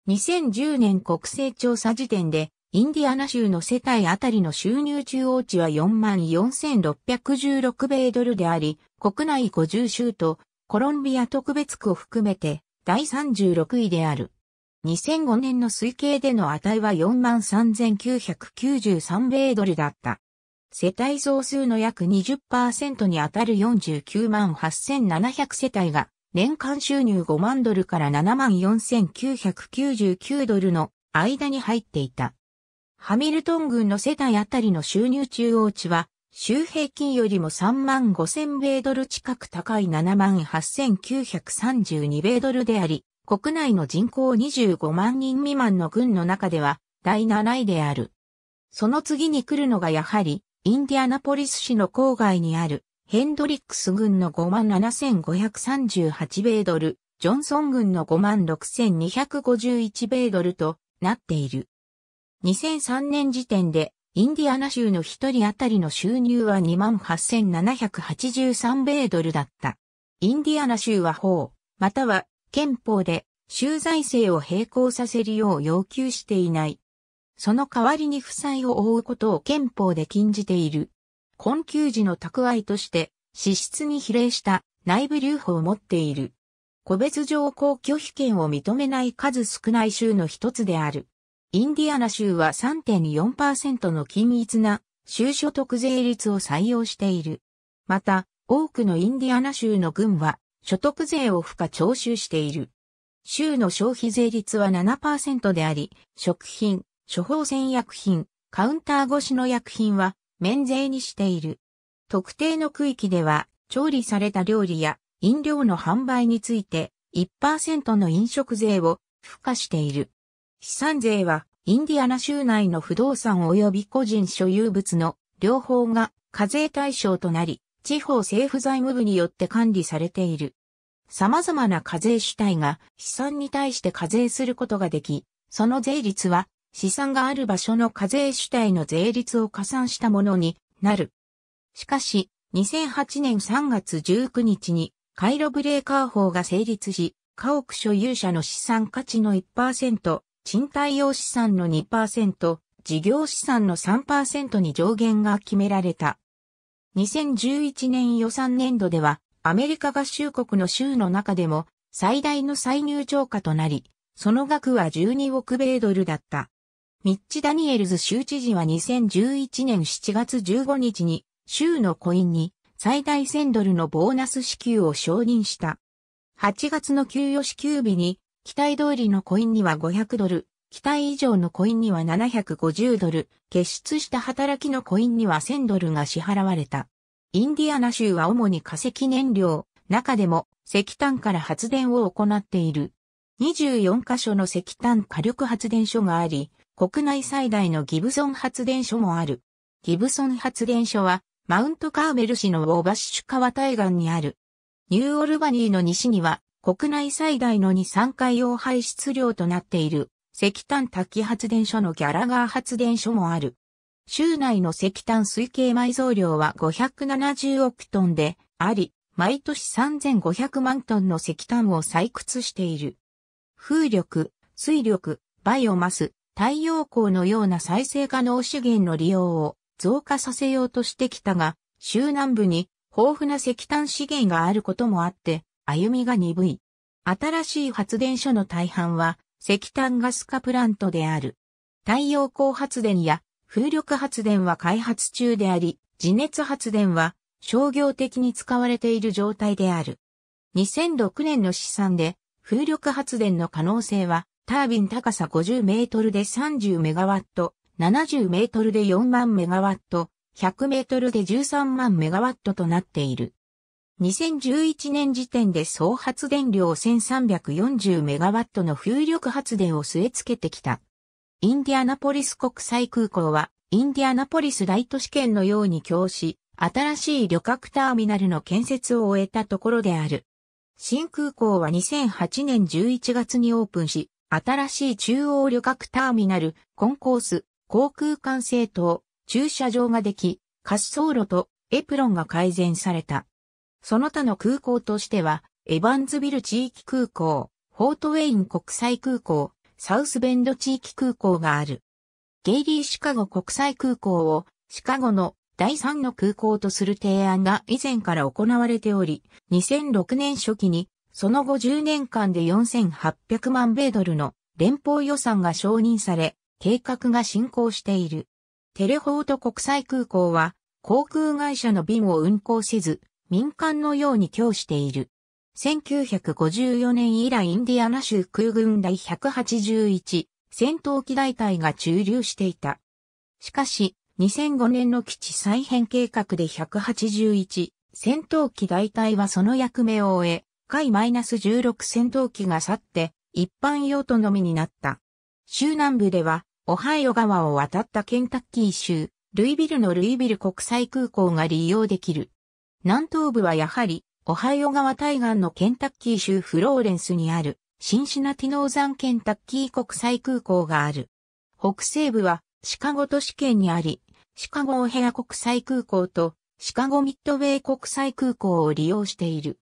2010年国勢調査時点でインディアナ州の世帯あたりの収入中央値は44,616米ドルであり、国内50州とコロンビア特別区を含めて第36位である。2005年の推計での値は43,993米ドルだった。世帯総数の約20%にあたる49万8,700世帯が年間収入5万ドルから7万4,999ドルの間に入っていた。ハミルトン軍の世帯あたりの収入中央値は、周平均よりも3万5000米ドル近く高い7万8932米ドルであり、国内の人口25万人未満の軍の中では第7位である。その次に来るのがやはり、インディアナポリス市の郊外にある、ヘンドリックス軍の5万7538米ドル、ジョンソン軍の5万6251米ドルとなっている。2003年時点で、インディアナ州の一人当たりの収入は28,783米ドルだった。インディアナ州は法、または憲法で州財政を並行させるよう要求していない。その代わりに負債を負うことを憲法で禁じている。困窮時の蓄えとして支出に比例した内部留保を持っている。個別条項拒否権を認めない数少ない州の一つである。インディアナ州は3.4%の均一な州所得税率を採用している。また、多くのインディアナ州の軍は所得税を付加徴収している。州の消費税率は7%であり、食品、処方箋薬品、カウンター越しの薬品は免税にしている。特定の区域では、調理された料理や飲料の販売について1%の飲食税を付加している。資産税は、インディアナ州内の不動産及び個人所有物の両方が課税対象となり、地方政府財務部によって管理されている。様々な課税主体が資産に対して課税することができ、その税率は資産がある場所の課税主体の税率を加算したものになる。しかし、2008年3月19日にカイロブレーカー法が成立し、家屋所有者の資産価値の1%、賃貸用資産の2%、事業資産の3%に上限が決められた。2011年予算年度では、アメリカ合衆国の州の中でも最大の歳入超過となり、その額は12億米ドルだった。ミッチ・ダニエルズ州知事は2011年7月15日に州のコインに最大1000ドルのボーナス支給を承認した。8月の給与支給日に期待通りのコインには500ドル、期待以上のコインには750ドル、結出した働きのコインには1000ドルが支払われた。インディアナ州は主に化石燃料、中でも石炭から発電を行っている。24カ所の石炭火力発電所があり、国内最大のギブソン発電所もある。ギブソン発電所は、マウントカーメル市のウォーバッシュ川対岸にある。ニューオルバニーの西には国内最大の二酸化硫黄排出量となっている石炭滝発電所のギャラガー発電所もある。州内の石炭推計埋蔵量は570億トンであり、毎年3500万トンの石炭を採掘している。風力、水力、バイオマス、太陽光のような再生可能資源の利用を増加させようとしてきたが、州南部に豊富な石炭資源があることもあって、歩みが鈍い。新しい発電所の大半は石炭ガス化プラントである。太陽光発電や風力発電は開発中であり、地熱発電は商業的に使われている状態である。2006年の試算で風力発電の可能性はタービン高さ50メートルで30メガワット、70メートルで4万メガワット、100メートルで13万メガワットとなっている。2011年時点で総発電量 1340MW の風力発電を据え付けてきた。インディアナポリス国際空港は、インディアナポリス大都市圏のように教し、新しい旅客ターミナルの建設を終えたところである。新空港は2008年11月にオープンし、新しい中央旅客ターミナル、コンコース、航空管制塔、駐車場ができ、滑走路とエプロンが改善された。その他の空港としては、エバンズビル地域空港、フォートウェイン国際空港、サウスベンド地域空港がある。ゲイリーシカゴ国際空港をシカゴの第3の空港とする提案が以前から行われており、2006年初期にその後10年間で4800万米ドルの連邦予算が承認され、計画が進行している。テレフォート国際空港は航空会社の便を運航せず、民間のように供している。1954年以来インディアナ州空軍第181戦闘機大隊が駐留していた。しかし、2005年の基地再編計画で181戦闘機大隊はその役目を終え、海 -16 戦闘機が去って一般用途のみになった。州南部では、オハイオ川を渡ったケンタッキー州、ルイビルのルイビル国際空港が利用できる。南東部はやはり、オハイオ川対岸のケンタッキー州フローレンスにある、シンシナティノーザンケンタッキー国際空港がある。北西部は、シカゴ都市圏にあり、シカゴオヘア国際空港と、シカゴミッドウェイ国際空港を利用している。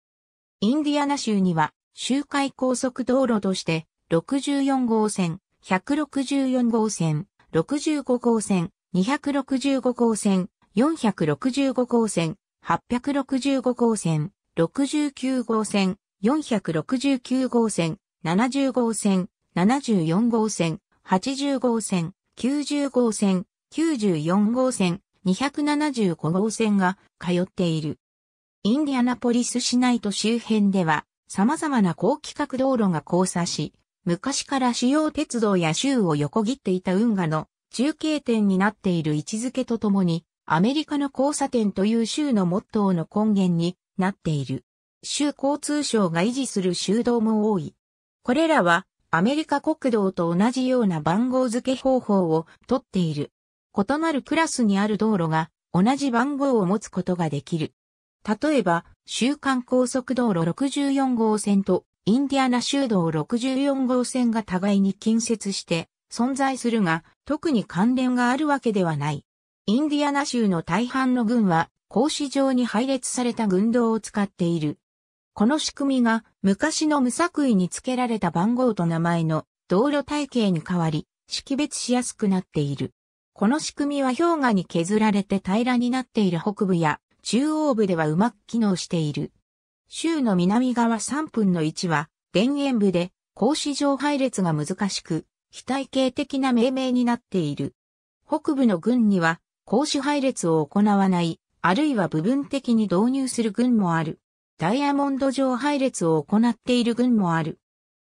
インディアナ州には、周回高速道路として、64号線、164号線、65号線、265号線、465号線、865号線、69号線、469号線、70号線、74号線、80号線、90号線、94号線、275号線が通っている。インディアナポリス市内と周辺では様々な高規格道路が交差し、昔から主要鉄道や州を横切っていた運河の中継点になっている位置づけとともに、アメリカの交差点という州のモットーの根源になっている。州交通省が維持する州道も多い。これらはアメリカ国道と同じような番号付け方法をとっている。異なるクラスにある道路が同じ番号を持つことができる。例えば、週間高速道路64号線とインディアナ州道64号線が互いに近接して存在するが、特に関連があるわけではない。インディアナ州の大半の軍は、格子状に配列された軍道を使っている。この仕組みが昔の無作為に付けられた番号と名前の道路体系に変わり、識別しやすくなっている。この仕組みは氷河に削られて平らになっている北部や中央部ではうまく機能している。州の南側3分の1は田園部で格子状配列が難しく、非体系的な命名になっている。北部の軍には公私配列を行わない、あるいは部分的に導入する軍もある。ダイヤモンド上配列を行っている軍もある。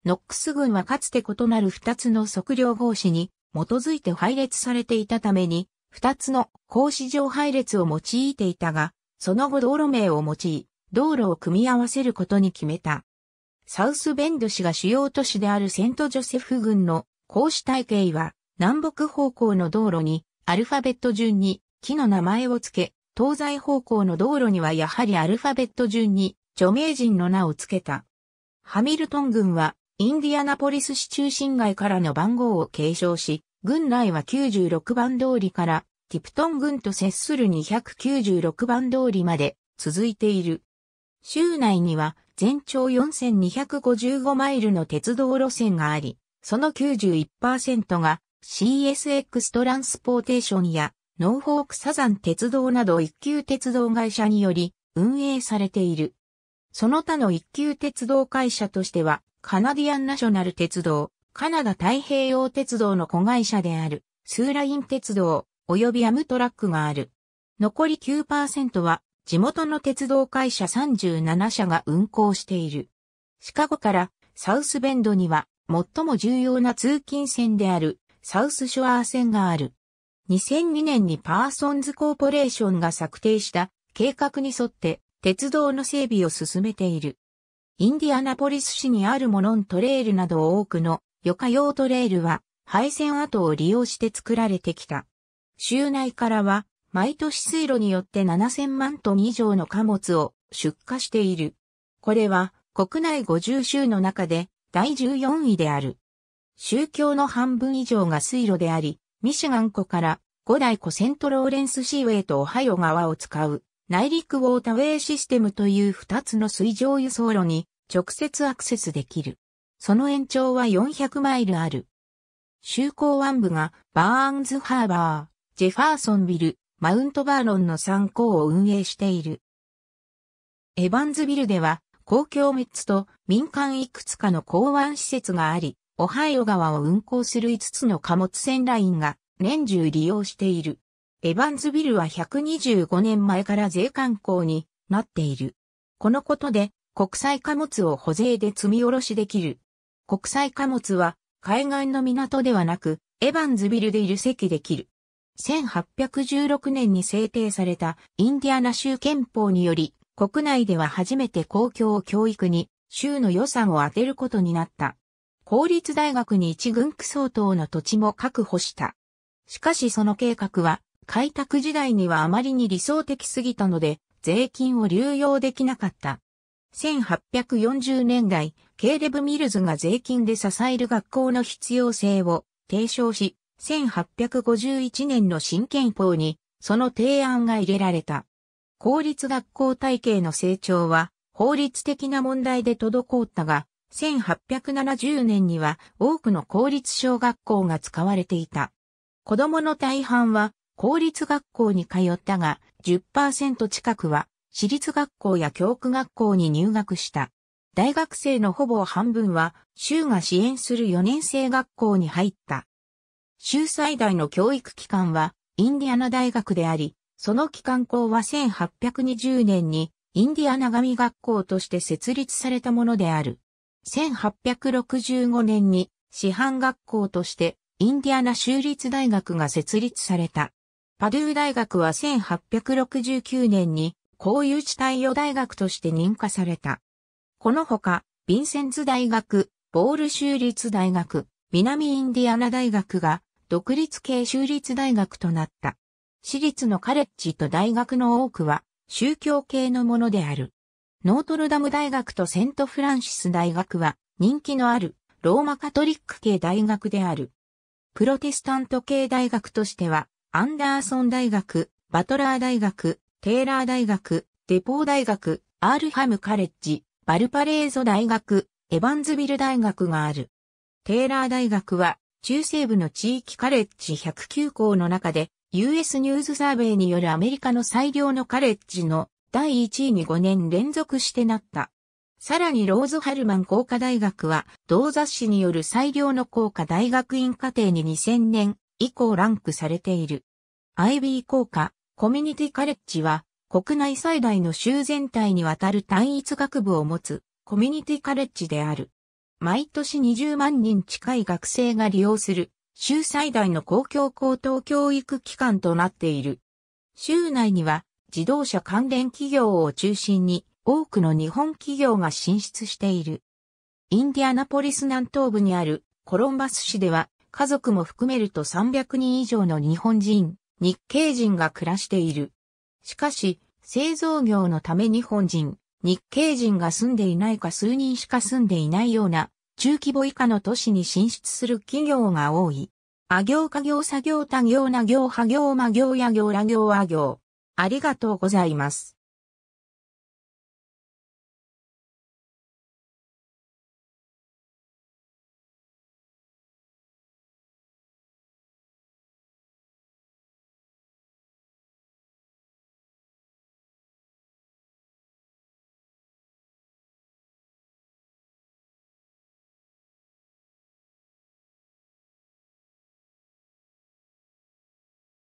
ノックス軍はかつて異なる2つの測量合詞に基づいて配列されていたために、2つの格子上配列を用いていたが、その後道路名を用い、道路を組み合わせることに決めた。サウスベンド市が主要都市であるセントジョセフ軍の格子体系は、南北方向の道路にアルファベット順に木の名前を付け、東西方向の道路にはやはりアルファベット順に著名人の名を付けた。ハミルトン軍はインディアナポリス市中心街からの番号を継承し、軍内は96番通りからティプトン軍と接する296番通りまで続いている。州内には全長4255マイルの鉄道路線があり、その91%が CSX トランスポーテーションやノーフォークサザン鉄道など一級鉄道会社により運営されている。その他の一級鉄道会社としては、カナディアンナショナル鉄道、カナダ太平洋鉄道の子会社である、スーライン鉄道、及びアムトラックがある。残り9%は、地元の鉄道会社37社が運行している。シカゴからサウスベンドには、最も重要な通勤線であるサウスショアー線がある。2002年にパーソンズコーポレーションが策定した計画に沿って鉄道の整備を進めている。インディアナポリス市にあるモノントレールなど多くの余暇用トレールは廃線跡を利用して作られてきた。州内からは毎年水路によって7000万トン以上の貨物を出荷している。これは国内50州の中で第14位である。宗教の半分以上が水路であり、ミシガン湖から五大湖セントローレンスシーウェイとオハイオ川を使う内陸ウォータウェイシステムという二つの水上輸送路に直接アクセスできる。その延長は400マイルある。州航湾部がバーンズハーバー、ジェファーソンビル、マウントバーロンの参考を運営している。エバンズビルでは公共3つと民間いくつかの港湾施設があり、オハイオ川を運行する5つの貨物船ラインが年中利用している。エバンズビルは125年前から税関港になっている。このことで国際貨物を保税で積み下ろしできる。国際貨物は海岸の港ではなくエバンズビルで流席できる。1816年に制定されたインディアナ州憲法により国内では初めて公共教育に州の予算を当てることになった。公立大学に一軍区相当の土地も確保した。しかしその計画は、開拓時代にはあまりに理想的すぎたので、税金を流用できなかった。1840年代、ケーレブ・ミルズが税金で支える学校の必要性を提唱し、1851年の新憲法にその提案が入れられた。公立学校体系の成長は法律的な問題で滞ったが、1870年には多くの公立小学校が使われていた。子供の大半は公立学校に通ったが、10%近くは私立学校や教区学校に入学した。大学生のほぼ半分は州が支援する4年生学校に入った。州最大の教育機関はインディアナ大学であり、その機関校は1820年にインディアナ神学校として設立されたものである。1865年に師範学校としてインディアナ州立大学が設立された。パドゥー大学は1869年に公有地帯予大学として認可された。このほか、ヴィンセンズ大学、ボール州立大学、南インディアナ大学が独立系州立大学となった。私立のカレッジと大学の多くは宗教系のものである。ノートルダム大学とセントフランシス大学は人気のあるローマカトリック系大学である。プロテスタント系大学としては、アンダーソン大学、バトラー大学、テーラー大学、デポー大学、アールハムカレッジ、バルパレーゾ大学、エヴァンズビル大学がある。テーラー大学は、中西部の地域カレッジ109校の中で、US ニューズサーベイによるアメリカの最良のカレッジの第1位に5年連続してなった。さらにローズ・ハルマン工科大学は、同雑誌による最良の工科大学院課程に2000年以降ランクされている。IB 工科、コミュニティカレッジは、国内最大の州全体にわたる単一学部を持つ、コミュニティカレッジである。毎年20万人近い学生が利用する、州最大の公共高等教育機関となっている。州内には、自動車関連企業を中心に多くの日本企業が進出している。インディアナポリス南東部にあるコロンバス市では家族も含めると300人以上の日本人、日系人が暮らしている。しかし、製造業のため日本人、日系人が住んでいないか数人しか住んでいないような中規模以下の都市に進出する企業が多い。あ行家業作業他業な行派業ま行や行ら行和行。ありがとうございます。